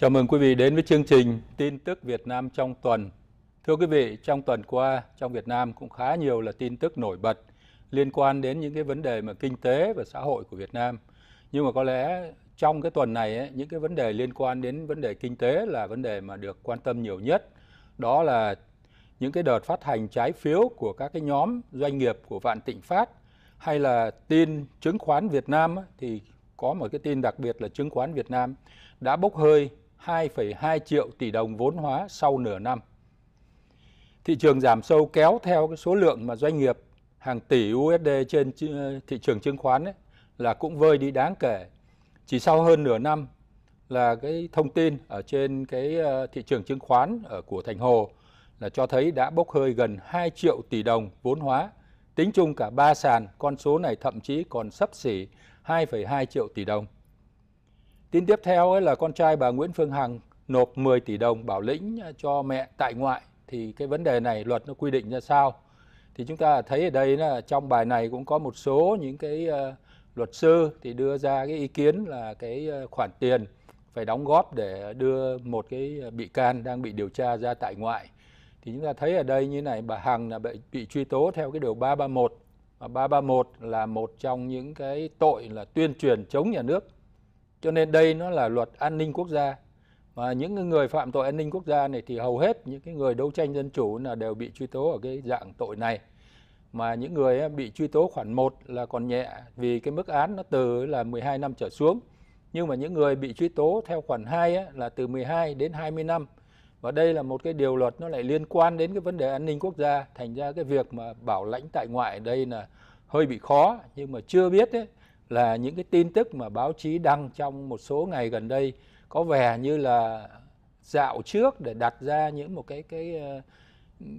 Chào mừng quý vị đến với chương trình Tin tức Việt Nam trong tuần. Thưa quý vị, trong tuần qua trong Việt Nam cũng khá nhiều là tin tức nổi bật liên quan đến những cái vấn đề mà kinh tế và xã hội của Việt Nam. Nhưng mà có lẽ trong cái tuần này ấy, những cái vấn đề liên quan đến vấn đề kinh tế là vấn đề mà được quan tâm nhiều nhất. Đó là những cái đợt phát hành trái phiếu của các cái nhóm doanh nghiệp của Vạn Tịnh Phát hay là tin chứng khoán Việt Nam ấy, thì có một cái tin đặc biệt là chứng khoán Việt Nam đã bốc hơi 2,2 triệu tỷ đồng vốn hóa sau nửa năm. Thị trường giảm sâu kéo theo cái số lượng mà doanh nghiệp hàng tỷ USD trên ờ, thị trường chứng khoán ấy, là cũng vơi đi đáng kể. Chỉ sau hơn nửa năm là cái thông tin ở trên cái ờ, thị trường chứng khoán ở của Thành Hồ là cho thấy đã bốc hơi gần 2 triệu tỷ đồng vốn hóa. Tính chung cả ba sàn, con số này thậm chí còn sấp xỉ 2,2 triệu tỷ đồng. Tin tiếp theo ấy là con trai bà Nguyễn Phương Hằng nộp 10 tỷ đồng bảo lĩnh cho mẹ tại ngoại thì cái vấn đề này luật nó quy định ra sao? Thì chúng ta thấy ở đây là trong bài này cũng có một số những cái ờ, luật sư thì đưa ra cái ý kiến là cái ờ, khoản tiền phải đóng góp để đưa một cái bị can đang bị điều tra ra tại ngoại. Thì chúng ta thấy ở đây như này bà Hằng là bị, bị truy tố theo cái điều 331 và 331 là một trong những cái tội là tuyên truyền chống nhà nước cho nên đây nó là luật an ninh quốc gia. Mà những người phạm tội an ninh quốc gia này thì hầu hết những cái người đấu tranh dân chủ là đều bị truy tố ở cái dạng tội này. Mà những người bị truy tố khoản 1 là còn nhẹ vì cái mức án nó từ là 12 năm trở xuống. Nhưng mà những người bị truy tố theo khoản 2 là từ 12 đến 20 năm. Và đây là một cái điều luật nó lại liên quan đến cái vấn đề an ninh quốc gia. Thành ra cái việc mà bảo lãnh tại ngoại đây là hơi bị khó nhưng mà chưa biết ấy, là những cái tin tức mà báo chí đăng trong một số ngày gần đây có vẻ như là dạo trước để đặt ra những một cái cái ờ,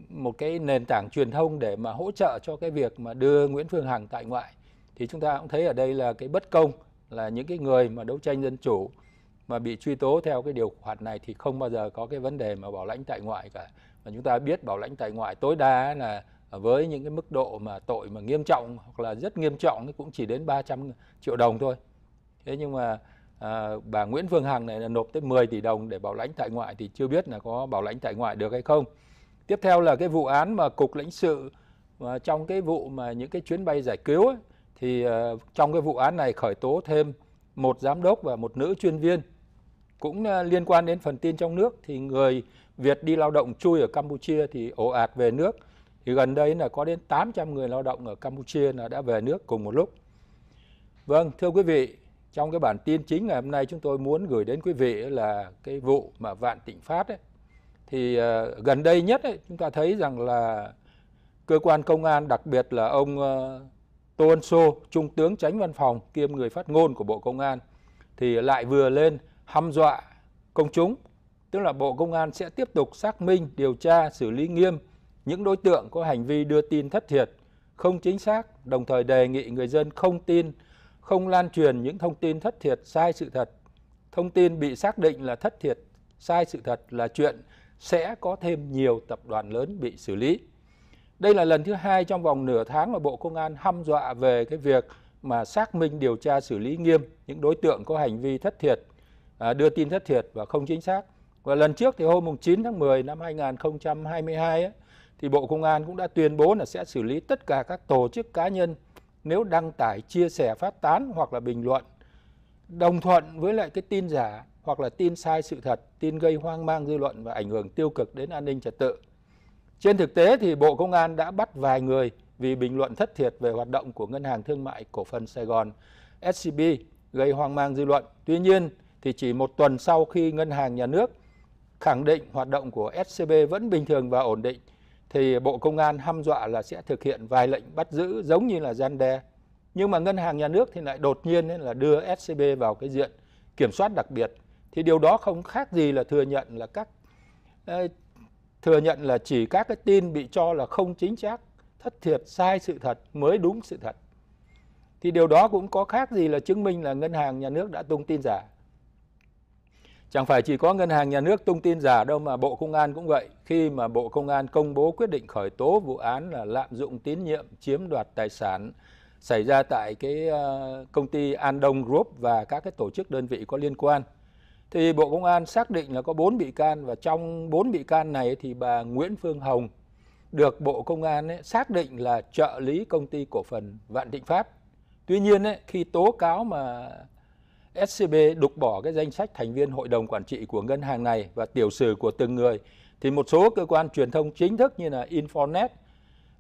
một cái nền tảng truyền thông để mà hỗ trợ cho cái việc mà đưa Nguyễn Phương Hằng tại ngoại thì chúng ta cũng thấy ở đây là cái bất công là những cái người mà đấu tranh dân chủ mà bị truy tố theo cái điều khoản này thì không bao giờ có cái vấn đề mà bảo lãnh tại ngoại cả và chúng ta biết bảo lãnh tại ngoại tối đa là Ờ, với những cái mức độ mà tội mà nghiêm trọng hoặc là rất nghiêm trọng thì cũng chỉ đến 300 triệu đồng thôi. Thế nhưng mà à, bà Nguyễn Phương Hằng này là nộp tới 10 tỷ đồng để bảo lãnh tại ngoại thì chưa biết là có bảo lãnh tại ngoại được hay không. Tiếp theo là cái vụ án mà cục lãnh sự mà trong cái vụ mà những cái chuyến bay giải cứu ấy, thì à, trong cái vụ án này khởi tố thêm một giám đốc và một nữ chuyên viên cũng à, liên quan đến phần tin trong nước thì người Việt đi lao động chui ở Campuchia thì ồ ạt về nước thì gần đây là có đến 800 người lao động ở Campuchia là đã về nước cùng một lúc. Vâng, thưa quý vị, trong cái bản tin chính ngày hôm nay chúng tôi muốn gửi đến quý vị là cái vụ mà Vạn Tịnh Phát ấy, thì uh, gần đây nhất ấy, chúng ta thấy rằng là cơ quan công an đặc biệt là ông uh, ờ, Tô Ân Sô, Trung tướng tránh văn phòng kiêm người phát ngôn của Bộ Công an thì lại vừa lên hăm dọa công chúng, tức là Bộ Công an sẽ tiếp tục xác minh, điều tra, xử lý nghiêm những đối tượng có hành vi đưa tin thất thiệt, không chính xác, đồng thời đề nghị người dân không tin, không lan truyền những thông tin thất thiệt sai sự thật. Thông tin bị xác định là thất thiệt sai sự thật là chuyện sẽ có thêm nhiều tập đoàn lớn bị xử lý. Đây là lần thứ hai trong vòng nửa tháng mà Bộ Công an hăm dọa về cái việc mà xác minh điều tra xử lý nghiêm những đối tượng có hành vi thất thiệt, à, đưa tin thất thiệt và không chính xác. Và lần trước thì hôm 9 tháng 10 năm 2022 ấy, thì Bộ Công an cũng đã tuyên bố là sẽ xử lý tất cả các tổ chức cá nhân nếu đăng tải, chia sẻ, phát tán hoặc là bình luận đồng thuận với lại cái tin giả hoặc là tin sai sự thật, tin gây hoang mang dư luận và ảnh hưởng tiêu cực đến an ninh trật tự. Trên thực tế thì Bộ Công an đã bắt vài người vì bình luận thất thiệt về hoạt động của Ngân hàng Thương mại Cổ phần Sài Gòn SCB gây hoang mang dư luận. Tuy nhiên thì chỉ một tuần sau khi Ngân hàng Nhà nước khẳng định hoạt động của SCB vẫn bình thường và ổn định thì Bộ Công an hăm dọa là sẽ thực hiện vài lệnh bắt giữ giống như là gian đe. Nhưng mà ngân hàng nhà nước thì lại đột nhiên là đưa SCB vào cái diện kiểm soát đặc biệt. Thì điều đó không khác gì là thừa nhận là các thừa nhận là chỉ các cái tin bị cho là không chính xác, thất thiệt, sai sự thật mới đúng sự thật. Thì điều đó cũng có khác gì là chứng minh là ngân hàng nhà nước đã tung tin giả. Chẳng phải chỉ có ngân hàng nhà nước tung tin giả đâu mà Bộ Công an cũng vậy. Khi mà Bộ Công an công bố quyết định khởi tố vụ án là lạm dụng tín nhiệm chiếm đoạt tài sản xảy ra tại cái ờ, công ty An Đông Group và các cái tổ chức đơn vị có liên quan. Thì Bộ Công an xác định là có 4 bị can và trong 4 bị can này thì bà Nguyễn Phương Hồng được Bộ Công an ấy, xác định là trợ lý công ty cổ phần Vạn Thịnh Phát. Tuy nhiên ấy, khi tố cáo mà SCB đục bỏ cái danh sách thành viên hội đồng quản trị của ngân hàng này và tiểu sử của từng người thì một số cơ quan truyền thông chính thức như là Infonet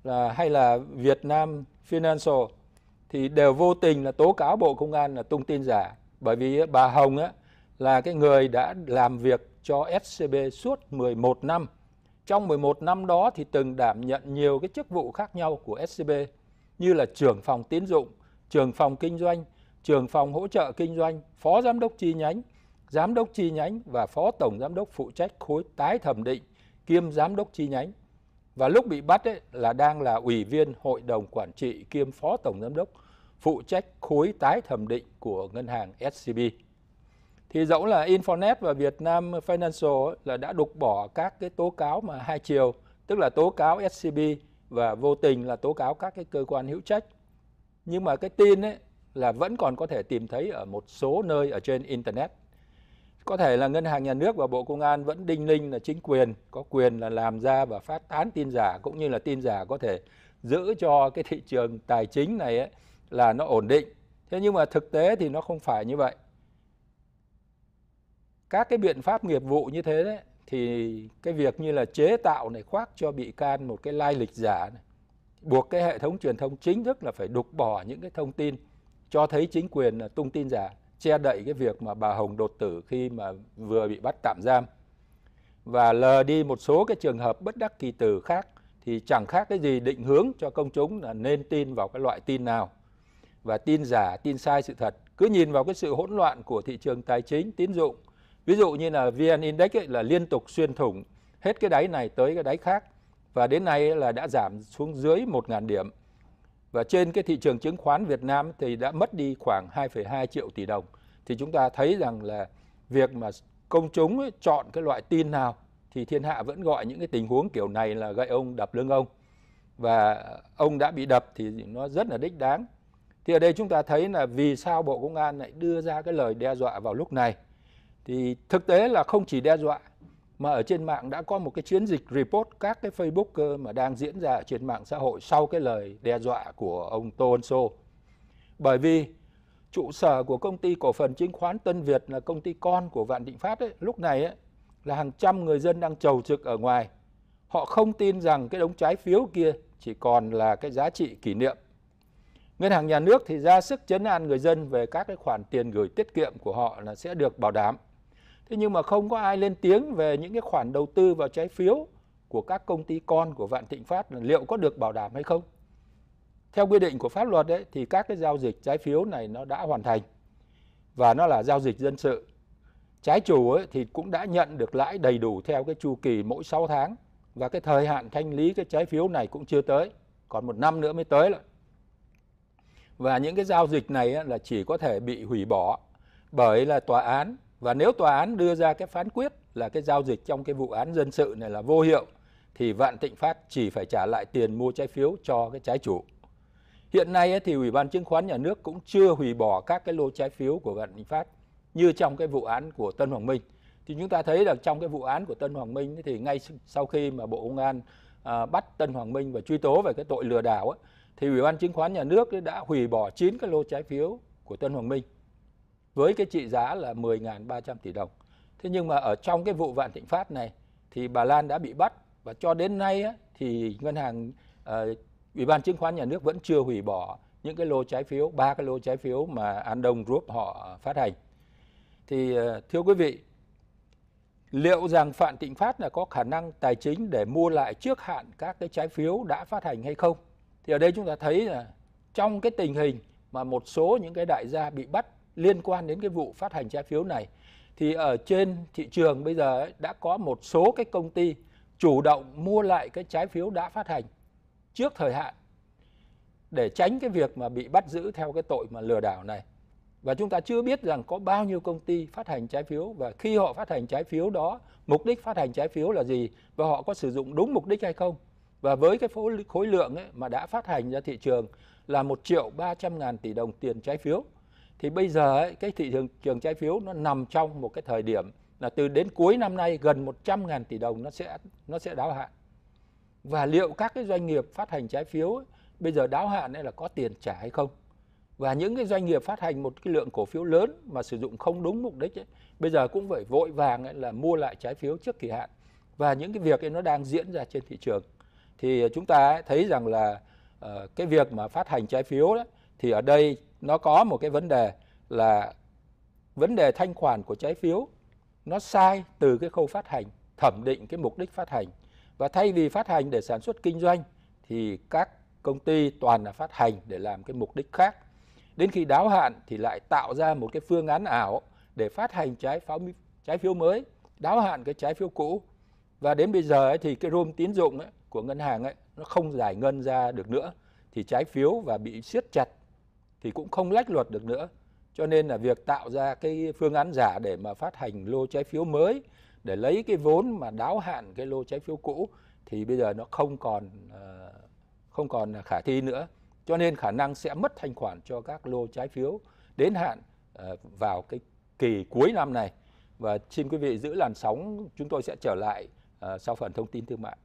là hay là Việt Nam Financial thì đều vô tình là tố cáo Bộ Công an là tung tin giả bởi vì bà Hồng á, là cái người đã làm việc cho SCB suốt 11 năm. Trong 11 năm đó thì từng đảm nhận nhiều cái chức vụ khác nhau của SCB như là trưởng phòng tín dụng, trưởng phòng kinh doanh, trưởng phòng hỗ trợ kinh doanh, phó giám đốc chi nhánh, giám đốc chi nhánh và phó tổng giám đốc phụ trách khối tái thẩm định kiêm giám đốc chi nhánh. Và lúc bị bắt ấy, là đang là ủy viên hội đồng quản trị kiêm phó tổng giám đốc phụ trách khối tái thẩm định của ngân hàng SCB. Thì dẫu là Infonet và Việt Nam Financial là đã đục bỏ các cái tố cáo mà hai chiều, tức là tố cáo SCB và vô tình là tố cáo các cái cơ quan hữu trách. Nhưng mà cái tin ấy là vẫn còn có thể tìm thấy ở một số nơi ở trên Internet. Có thể là Ngân hàng Nhà nước và Bộ Công an vẫn đinh linh là chính quyền có quyền là làm ra và phát tán tin giả cũng như là tin giả có thể giữ cho cái thị trường tài chính này ấy, là nó ổn định. Thế nhưng mà thực tế thì nó không phải như vậy. Các cái biện pháp nghiệp vụ như thế đấy, thì cái việc như là chế tạo này khoác cho bị can một cái lai lịch giả này, buộc cái hệ thống truyền thông chính thức là phải đục bỏ những cái thông tin cho thấy chính quyền tung tin giả che đậy cái việc mà bà Hồng đột tử khi mà vừa bị bắt tạm giam và lờ đi một số cái trường hợp bất đắc kỳ tử khác thì chẳng khác cái gì định hướng cho công chúng là nên tin vào cái loại tin nào và tin giả, tin sai sự thật. Cứ nhìn vào cái sự hỗn loạn của thị trường tài chính, tín dụng. Ví dụ như là VN Index ấy là liên tục xuyên thủng hết cái đáy này tới cái đáy khác và đến nay là đã giảm xuống dưới 1.000 điểm và trên cái thị trường chứng khoán Việt Nam thì đã mất đi khoảng 2,2 triệu tỷ đồng thì chúng ta thấy rằng là việc mà công chúng ấy, chọn cái loại tin nào thì thiên hạ vẫn gọi những cái tình huống kiểu này là gây ông đập lưng ông và ông đã bị đập thì nó rất là đích đáng thì ở đây chúng ta thấy là vì sao bộ công an lại đưa ra cái lời đe dọa vào lúc này thì thực tế là không chỉ đe dọa mà ở trên mạng đã có một cái chiến dịch report các cái Facebooker mà đang diễn ra ở trên mạng xã hội sau cái lời đe dọa của ông Tô Ân Sô. Bởi vì trụ sở của công ty cổ phần chứng khoán Tân Việt là công ty con của Vạn định Phát ấy, lúc này ấy, là hàng trăm người dân đang trầu trực ở ngoài. Họ không tin rằng cái đống trái phiếu kia chỉ còn là cái giá trị kỷ niệm. Ngân hàng nhà nước thì ra sức chấn an người dân về các cái khoản tiền gửi tiết kiệm của họ là sẽ được bảo đảm. Thế nhưng mà không có ai lên tiếng về những cái khoản đầu tư vào trái phiếu của các công ty con của Vạn Thịnh Phát là liệu có được bảo đảm hay không. Theo quy định của pháp luật đấy thì các cái giao dịch trái phiếu này nó đã hoàn thành và nó là giao dịch dân sự. Trái chủ ấy thì cũng đã nhận được lãi đầy đủ theo cái chu kỳ mỗi 6 tháng và cái thời hạn thanh lý cái trái phiếu này cũng chưa tới, còn một năm nữa mới tới rồi. Và những cái giao dịch này là chỉ có thể bị hủy bỏ bởi là tòa án và nếu tòa án đưa ra cái phán quyết là cái giao dịch trong cái vụ án dân sự này là vô hiệu thì Vạn Thịnh Phát chỉ phải trả lại tiền mua trái phiếu cho cái trái chủ. Hiện nay thì Ủy ban chứng khoán nhà nước cũng chưa hủy bỏ các cái lô trái phiếu của Vạn Thịnh Phát như trong cái vụ án của Tân Hoàng Minh. Thì chúng ta thấy là trong cái vụ án của Tân Hoàng Minh thì ngay sau khi mà Bộ Công an à, bắt Tân Hoàng Minh và truy tố về cái tội lừa đảo thì Ủy ban chứng khoán nhà nước đã hủy bỏ 9 cái lô trái phiếu của Tân Hoàng Minh với cái trị giá là 10.300 tỷ đồng. Thế nhưng mà ở trong cái vụ Vạn Thịnh Phát này thì bà Lan đã bị bắt và cho đến nay thì ngân hàng uh, Ủy ban chứng khoán nhà nước vẫn chưa hủy bỏ những cái lô trái phiếu, ba cái lô trái phiếu mà An Đông Group họ phát hành. Thì ờ, thưa quý vị, liệu rằng Phạm Thịnh Phát là có khả năng tài chính để mua lại trước hạn các cái trái phiếu đã phát hành hay không? Thì ở đây chúng ta thấy là trong cái tình hình mà một số những cái đại gia bị bắt liên quan đến cái vụ phát hành trái phiếu này thì ở trên thị trường bây giờ đã có một số cái công ty chủ động mua lại cái trái phiếu đã phát hành trước thời hạn để tránh cái việc mà bị bắt giữ theo cái tội mà lừa đảo này. Và chúng ta chưa biết rằng có bao nhiêu công ty phát hành trái phiếu và khi họ phát hành trái phiếu đó, mục đích phát hành trái phiếu là gì và họ có sử dụng đúng mục đích hay không. Và với cái khối lượng ấy mà đã phát hành ra thị trường là 1 triệu 300 ngàn tỷ đồng tiền trái phiếu thì bây giờ ấy, cái thị trường trường trái phiếu nó nằm trong một cái thời điểm là từ đến cuối năm nay gần 100 ngàn tỷ đồng nó sẽ nó sẽ đáo hạn. Và liệu các cái doanh nghiệp phát hành trái phiếu ấy, bây giờ đáo hạn ấy là có tiền trả hay không? Và những cái doanh nghiệp phát hành một cái lượng cổ phiếu lớn mà sử dụng không đúng mục đích ấy, bây giờ cũng phải vội vàng ấy là mua lại trái phiếu trước kỳ hạn. Và những cái việc ấy nó đang diễn ra trên thị trường. Thì chúng ta thấy rằng là uh, cái việc mà phát hành trái phiếu đó, thì ở đây nó có một cái vấn đề là vấn đề thanh khoản của trái phiếu nó sai từ cái khâu phát hành thẩm định cái mục đích phát hành và thay vì phát hành để sản xuất kinh doanh thì các công ty toàn là phát hành để làm cái mục đích khác đến khi đáo hạn thì lại tạo ra một cái phương án ảo để phát hành trái pháo trái phiếu mới đáo hạn cái trái phiếu cũ và đến bây giờ ấy thì cái room tín dụng ấy, của ngân hàng ấy nó không giải ngân ra được nữa thì trái phiếu và bị siết chặt thì cũng không lách luật được nữa cho nên là việc tạo ra cái phương án giả để mà phát hành lô trái phiếu mới để lấy cái vốn mà đáo hạn cái lô trái phiếu cũ thì bây giờ nó không còn ờ, không còn khả thi nữa cho nên khả năng sẽ mất thanh khoản cho các lô trái phiếu đến hạn ờ, vào cái kỳ cuối năm này và xin quý vị giữ làn sóng chúng tôi sẽ trở lại ờ, sau phần thông tin thương mại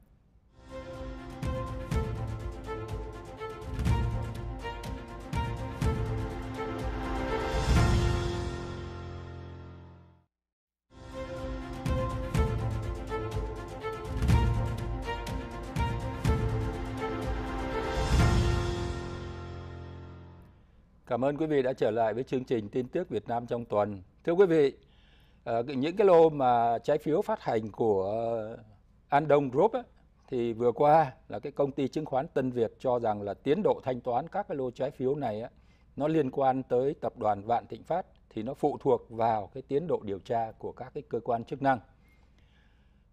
Cảm ơn quý vị đã trở lại với chương trình tin tức Việt Nam trong tuần. Thưa quý vị, ờ, những cái lô mà trái phiếu phát hành của ờ, An Đông Group ấy, thì vừa qua là cái công ty chứng khoán Tân Việt cho rằng là tiến độ thanh toán các cái lô trái phiếu này ấy, nó liên quan tới tập đoàn Vạn Thịnh Phát thì nó phụ thuộc vào cái tiến độ điều tra của các cái cơ quan chức năng.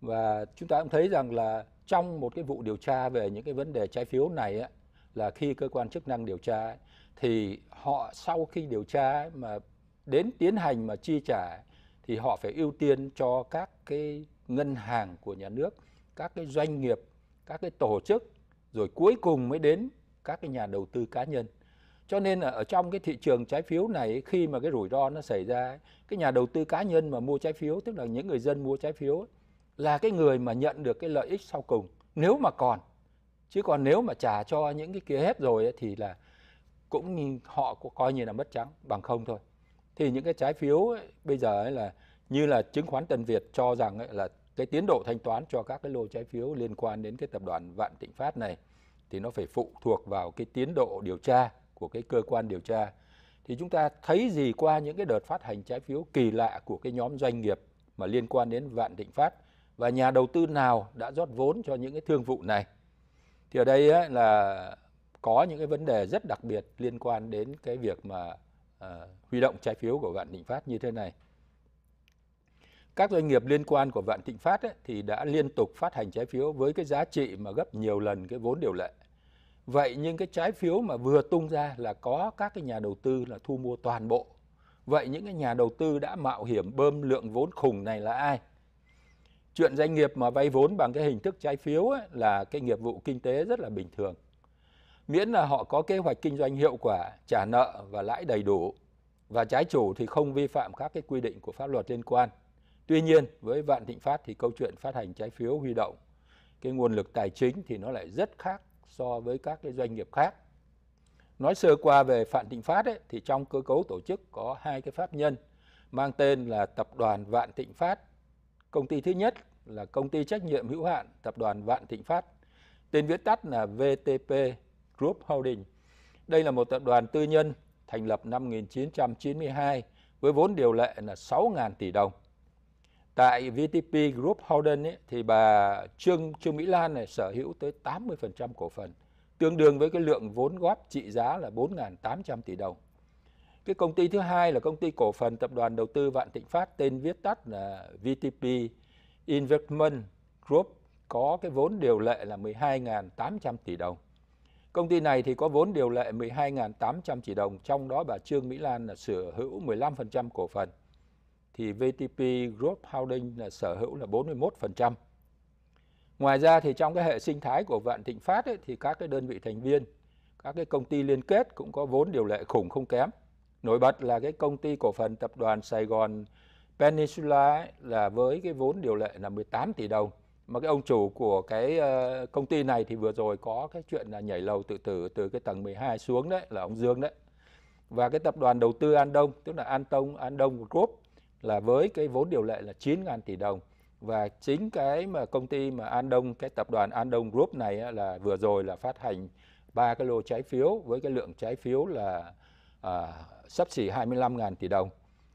Và chúng ta cũng thấy rằng là trong một cái vụ điều tra về những cái vấn đề trái phiếu này ấy, là khi cơ quan chức năng điều tra ấy, thì họ sau khi điều tra mà đến tiến hành mà chi trả thì họ phải ưu tiên cho các cái ngân hàng của nhà nước, các cái doanh nghiệp, các cái tổ chức rồi cuối cùng mới đến các cái nhà đầu tư cá nhân. Cho nên là ở trong cái thị trường trái phiếu này khi mà cái rủi ro nó xảy ra, cái nhà đầu tư cá nhân mà mua trái phiếu tức là những người dân mua trái phiếu là cái người mà nhận được cái lợi ích sau cùng nếu mà còn. Chứ còn nếu mà trả cho những cái kia hết rồi thì là cũng họ cũng coi như là mất trắng bằng không thôi thì những cái trái phiếu ấy, bây giờ ấy là như là chứng khoán Tân Việt cho rằng ấy là cái tiến độ thanh toán cho các cái lô trái phiếu liên quan đến cái tập đoàn Vạn Thịnh Phát này thì nó phải phụ thuộc vào cái tiến độ điều tra của cái cơ quan điều tra thì chúng ta thấy gì qua những cái đợt phát hành trái phiếu kỳ lạ của cái nhóm doanh nghiệp mà liên quan đến Vạn Thịnh Phát và nhà đầu tư nào đã rót vốn cho những cái thương vụ này thì ở đây ấy là có những cái vấn đề rất đặc biệt liên quan đến cái việc mà uh, huy động trái phiếu của Vạn Thịnh Phát như thế này. Các doanh nghiệp liên quan của Vạn Thịnh Phát ấy, thì đã liên tục phát hành trái phiếu với cái giá trị mà gấp nhiều lần cái vốn điều lệ. Vậy nhưng cái trái phiếu mà vừa tung ra là có các cái nhà đầu tư là thu mua toàn bộ. Vậy những cái nhà đầu tư đã mạo hiểm bơm lượng vốn khủng này là ai? Chuyện doanh nghiệp mà vay vốn bằng cái hình thức trái phiếu ấy, là cái nghiệp vụ kinh tế rất là bình thường miễn là họ có kế hoạch kinh doanh hiệu quả, trả nợ và lãi đầy đủ và trái chủ thì không vi phạm các cái quy định của pháp luật liên quan. Tuy nhiên, với Vạn Thịnh Phát thì câu chuyện phát hành trái phiếu huy động cái nguồn lực tài chính thì nó lại rất khác so với các cái doanh nghiệp khác. Nói sơ qua về Vạn Thịnh Phát ấy, thì trong cơ cấu tổ chức có hai cái pháp nhân mang tên là Tập đoàn Vạn Thịnh Phát. Công ty thứ nhất là công ty trách nhiệm hữu hạn Tập đoàn Vạn Thịnh Phát. Tên viết tắt là VTP Group Holding. Đây là một tập đoàn tư nhân thành lập năm 1992 với vốn điều lệ là 6.000 tỷ đồng. Tại VTP Group Holding ấy, thì bà Trương Trương Mỹ Lan này sở hữu tới 80% cổ phần, tương đương với cái lượng vốn góp trị giá là 4.800 tỷ đồng. Cái công ty thứ hai là công ty cổ phần tập đoàn đầu tư Vạn Thịnh Phát tên viết tắt là VTP Investment Group có cái vốn điều lệ là 12.800 tỷ đồng. Công ty này thì có vốn điều lệ 12.800 tỷ đồng, trong đó bà Trương Mỹ Lan là sở hữu 15% cổ phần. Thì VTP Group Holding là sở hữu là 41%. Ngoài ra thì trong cái hệ sinh thái của Vạn Thịnh Phát ấy, thì các cái đơn vị thành viên, các cái công ty liên kết cũng có vốn điều lệ khủng không kém. Nổi bật là cái công ty cổ phần tập đoàn Sài Gòn Peninsula ấy, là với cái vốn điều lệ là 18 tỷ đồng mà cái ông chủ của cái ờ, công ty này thì vừa rồi có cái chuyện là nhảy lầu tự tử từ cái tầng 12 xuống đấy là ông Dương đấy và cái tập đoàn đầu tư An Đông tức là An Tông An Đông Group là với cái vốn điều lệ là 9.000 tỷ đồng và chính cái mà công ty mà An Đông cái tập đoàn An Đông Group này là vừa rồi là phát hành ba cái lô trái phiếu với cái lượng trái phiếu là à, ờ, sắp xỉ 25.000 tỷ đồng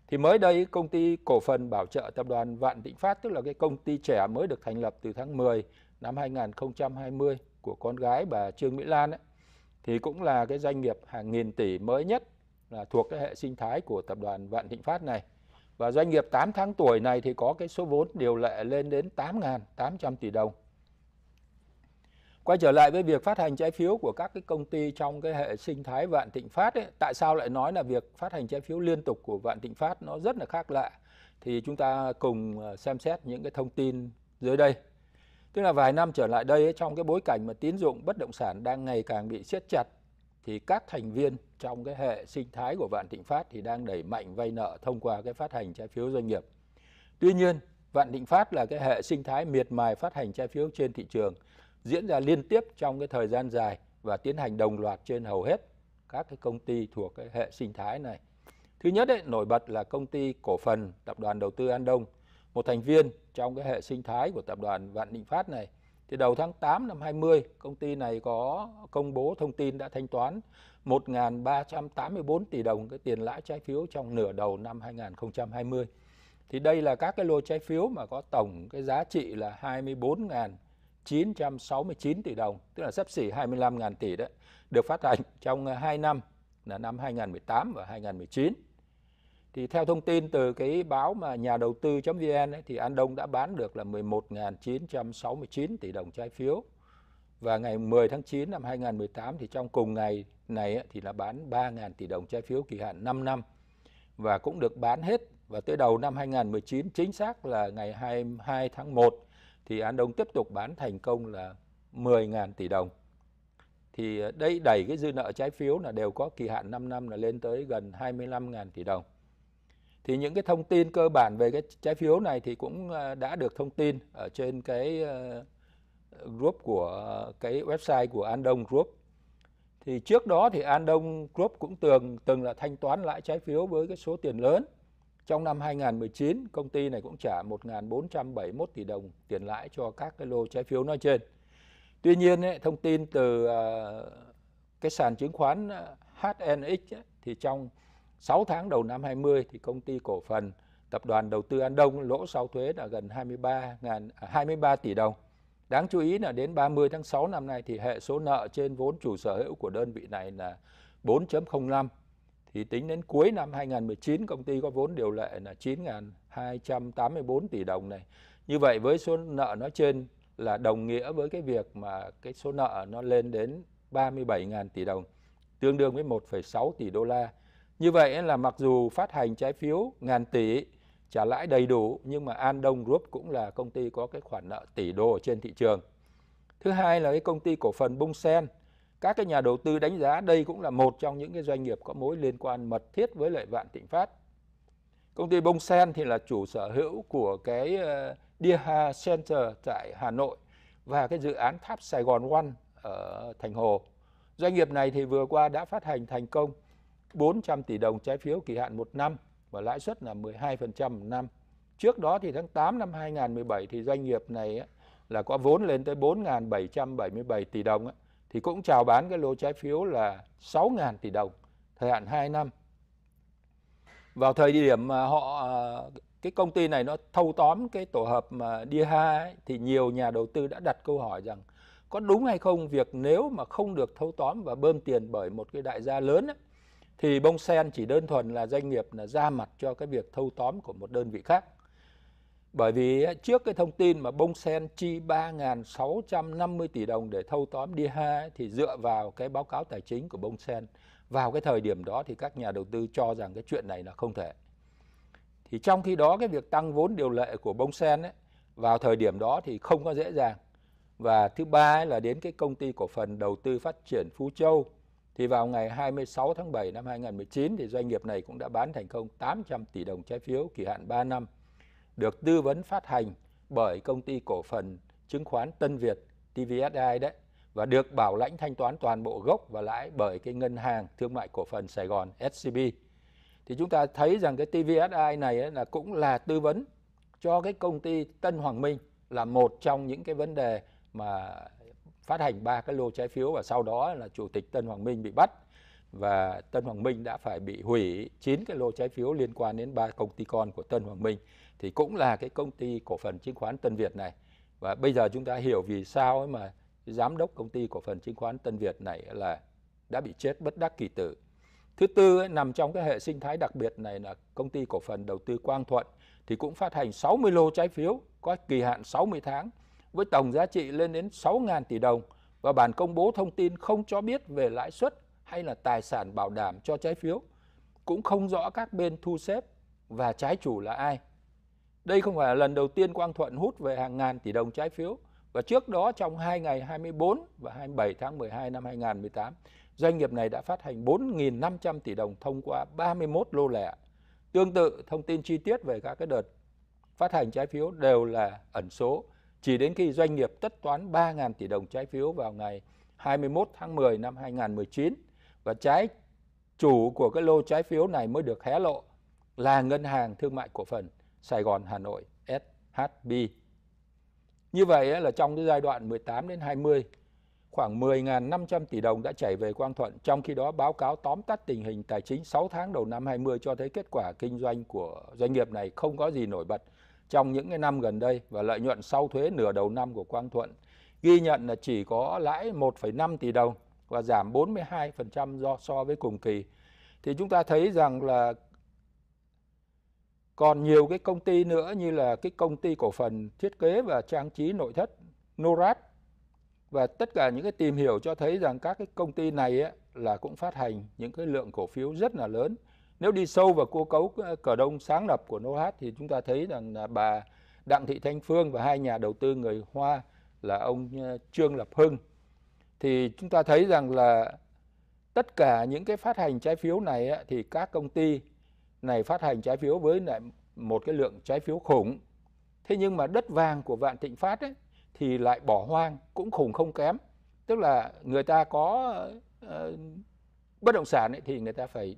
thì mới đây công ty cổ phần bảo trợ tập đoàn Vạn Thịnh Phát tức là cái công ty trẻ mới được thành lập từ tháng 10 năm 2020 của con gái bà Trương Mỹ Lan ấy, thì cũng là cái doanh nghiệp hàng nghìn tỷ mới nhất là thuộc cái hệ sinh thái của tập đoàn Vạn Thịnh Phát này. Và doanh nghiệp 8 tháng tuổi này thì có cái số vốn điều lệ lên đến 8.800 tỷ đồng Quay trở lại với việc phát hành trái phiếu của các cái công ty trong cái hệ sinh thái Vạn Thịnh Phát ấy, tại sao lại nói là việc phát hành trái phiếu liên tục của Vạn Thịnh Phát nó rất là khác lạ? Thì chúng ta cùng ờ, xem xét những cái thông tin dưới đây. Tức là vài năm trở lại đây ấy, trong cái bối cảnh mà tín dụng bất động sản đang ngày càng bị siết chặt thì các thành viên trong cái hệ sinh thái của Vạn Thịnh Phát thì đang đẩy mạnh vay nợ thông qua cái phát hành trái phiếu doanh nghiệp. Tuy nhiên, Vạn Thịnh Phát là cái hệ sinh thái miệt mài phát hành trái phiếu trên thị trường diễn ra liên tiếp trong cái thời gian dài và tiến hành đồng loạt trên hầu hết các cái công ty thuộc cái hệ sinh thái này. Thứ nhất ấy, nổi bật là công ty cổ phần tập đoàn đầu tư An Đông, một thành viên trong cái hệ sinh thái của tập đoàn Vạn Định Phát này. Thì đầu tháng 8 năm 20, công ty này có công bố thông tin đã thanh toán 1.384 tỷ đồng cái tiền lãi trái phiếu trong nửa đầu năm 2020. Thì đây là các cái lô trái phiếu mà có tổng cái giá trị là 24.000 969 tỷ đồng, tức là sắp xỉ 25.000 tỷ đấy, được phát hành trong 2 năm là năm 2018 và 2019. Thì theo thông tin từ cái báo mà nhà đầu tư.vn ấy, thì An Đông đã bán được là 11.969 tỷ đồng trái phiếu. Và ngày 10 tháng 9 năm 2018 thì trong cùng ngày này ấy, thì là bán 3.000 tỷ đồng trái phiếu kỳ hạn 5 năm và cũng được bán hết và tới đầu năm 2019 chính xác là ngày 22 tháng 1 thì An Đông tiếp tục bán thành công là 10.000 tỷ đồng. Thì ờ, đây đẩy cái dư nợ trái phiếu là đều có kỳ hạn 5 năm là lên tới gần 25.000 tỷ đồng. Thì những cái thông tin cơ bản về cái trái phiếu này thì cũng ờ, đã được thông tin ở trên cái ờ, group của cái website của An Đông Group. Thì trước đó thì An Đông Group cũng từng từng là thanh toán lại trái phiếu với cái số tiền lớn trong năm 2019, công ty này cũng trả 1.471 tỷ đồng tiền lãi cho các cái lô trái phiếu nói trên. Tuy nhiên, thông tin từ ờ, cái sàn chứng khoán ờ, HNX thì trong 6 tháng đầu năm 20 thì công ty cổ phần tập đoàn đầu tư An Đông lỗ sau thuế là gần 23 ngàn, 23 à, tỷ đồng. Đáng chú ý là đến 30 tháng 6 năm nay thì hệ số nợ trên vốn chủ sở hữu của đơn vị này là 4 thì tính đến cuối năm 2019 công ty có vốn điều lệ là 9.284 tỷ đồng này. Như vậy với số nợ nó trên là đồng nghĩa với cái việc mà cái số nợ nó lên đến 37.000 tỷ đồng, tương đương với 1,6 tỷ đô la. Như vậy là mặc dù phát hành trái phiếu ngàn tỷ trả lãi đầy đủ nhưng mà An Đông Group cũng là công ty có cái khoản nợ tỷ đô ở trên thị trường. Thứ hai là cái công ty cổ phần Bung Sen các cái nhà đầu tư đánh giá đây cũng là một trong những cái doanh nghiệp có mối liên quan mật thiết với lại Vạn Thịnh Phát. Công ty Bông Sen thì là chủ sở hữu của cái Dia ờ, Center tại Hà Nội và cái dự án tháp Sài Gòn One ở Thành Hồ. Doanh nghiệp này thì vừa qua đã phát hành thành công 400 tỷ đồng trái phiếu kỳ hạn một năm và lãi suất là 12% một năm. Trước đó thì tháng 8 năm 2017 thì doanh nghiệp này là có vốn lên tới 4.777 tỷ đồng. Ấy thì cũng chào bán cái lô trái phiếu là 6.000 tỷ đồng, thời hạn 2 năm. Vào thời điểm mà họ à, cái công ty này nó thâu tóm cái tổ hợp mà DIHA ấy, thì nhiều nhà đầu tư đã đặt câu hỏi rằng có đúng hay không việc nếu mà không được thâu tóm và bơm tiền bởi một cái đại gia lớn ấy, thì bông sen chỉ đơn thuần là doanh nghiệp là ra mặt cho cái việc thâu tóm của một đơn vị khác bởi vì trước cái thông tin mà Bông Sen chi 3.650 tỷ đồng để thâu tóm DIA thì dựa vào cái báo cáo tài chính của Bông Sen vào cái thời điểm đó thì các nhà đầu tư cho rằng cái chuyện này là không thể. Thì trong khi đó cái việc tăng vốn điều lệ của Bông Sen ấy, vào thời điểm đó thì không có dễ dàng. Và thứ ba là đến cái công ty cổ phần đầu tư phát triển Phú Châu thì vào ngày 26 tháng 7 năm 2019 thì doanh nghiệp này cũng đã bán thành công 800 tỷ đồng trái phiếu kỳ hạn 3 năm được tư vấn phát hành bởi công ty cổ phần chứng khoán Tân Việt TVSI đấy và được bảo lãnh thanh toán toàn bộ gốc và lãi bởi cái ngân hàng thương mại cổ phần Sài Gòn SCB. Thì chúng ta thấy rằng cái TVSI này là cũng là tư vấn cho cái công ty Tân Hoàng Minh là một trong những cái vấn đề mà phát hành ba cái lô trái phiếu và sau đó là chủ tịch Tân Hoàng Minh bị bắt và Tân Hoàng Minh đã phải bị hủy 9 cái lô trái phiếu liên quan đến ba công ty con của Tân Hoàng Minh thì cũng là cái công ty cổ phần chứng khoán Tân Việt này. Và bây giờ chúng ta hiểu vì sao ấy mà giám đốc công ty cổ phần chứng khoán Tân Việt này là đã bị chết bất đắc kỳ tử. Thứ tư ấy, nằm trong cái hệ sinh thái đặc biệt này là công ty cổ phần đầu tư Quang Thuận thì cũng phát hành 60 lô trái phiếu có kỳ hạn 60 tháng với tổng giá trị lên đến 6.000 tỷ đồng và bản công bố thông tin không cho biết về lãi suất hay là tài sản bảo đảm cho trái phiếu cũng không rõ các bên thu xếp và trái chủ là ai. Đây không phải là lần đầu tiên Quang Thuận hút về hàng ngàn tỷ đồng trái phiếu và trước đó trong 2 ngày 24 và 27 tháng 12 năm 2018, doanh nghiệp này đã phát hành 4.500 tỷ đồng thông qua 31 lô lẻ. Tương tự, thông tin chi tiết về các cái đợt phát hành trái phiếu đều là ẩn số, chỉ đến khi doanh nghiệp tất toán 3.000 tỷ đồng trái phiếu vào ngày 21 tháng 10 năm 2019 và trái chủ của cái lô trái phiếu này mới được hé lộ là Ngân hàng Thương mại Cổ phần Sài Gòn Hà Nội SHB. Như vậy là trong cái giai đoạn 18 đến 20, khoảng 10.500 tỷ đồng đã chảy về Quang Thuận, trong khi đó báo cáo tóm tắt tình hình tài chính 6 tháng đầu năm 20 cho thấy kết quả kinh doanh của doanh nghiệp này không có gì nổi bật trong những cái năm gần đây và lợi nhuận sau thuế nửa đầu năm của Quang Thuận ghi nhận là chỉ có lãi 1,5 tỷ đồng và giảm 42% do so với cùng kỳ. Thì chúng ta thấy rằng là còn nhiều cái công ty nữa như là cái công ty cổ phần thiết kế và trang trí nội thất Norad và tất cả những cái tìm hiểu cho thấy rằng các cái công ty này ấy, là cũng phát hành những cái lượng cổ phiếu rất là lớn. Nếu đi sâu vào cơ cấu ờ, cờ đông sáng lập của Norad thì chúng ta thấy rằng là bà Đặng Thị Thanh Phương và hai nhà đầu tư người Hoa là ông ờ, Trương Lập Hưng thì chúng ta thấy rằng là tất cả những cái phát hành trái phiếu này thì các công ty này phát hành trái phiếu với lại một cái lượng trái phiếu khủng. Thế nhưng mà đất vàng của Vạn Thịnh Phát ấy, thì lại bỏ hoang cũng khủng không kém. Tức là người ta có uh, bất động sản ấy, thì người ta phải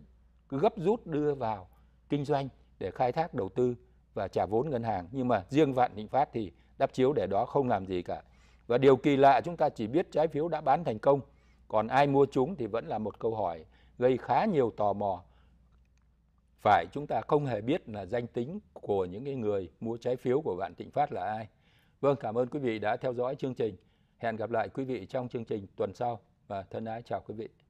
gấp rút đưa vào kinh doanh để khai thác đầu tư và trả vốn ngân hàng. Nhưng mà riêng Vạn Thịnh Phát thì đắp chiếu để đó không làm gì cả. Và điều kỳ lạ chúng ta chỉ biết trái phiếu đã bán thành công, còn ai mua chúng thì vẫn là một câu hỏi gây khá nhiều tò mò. Phải chúng ta không hề biết là danh tính của những cái người mua trái phiếu của vạn Thịnh Phát là ai. Vâng, cảm ơn quý vị đã theo dõi chương trình. Hẹn gặp lại quý vị trong chương trình tuần sau và thân ái chào quý vị.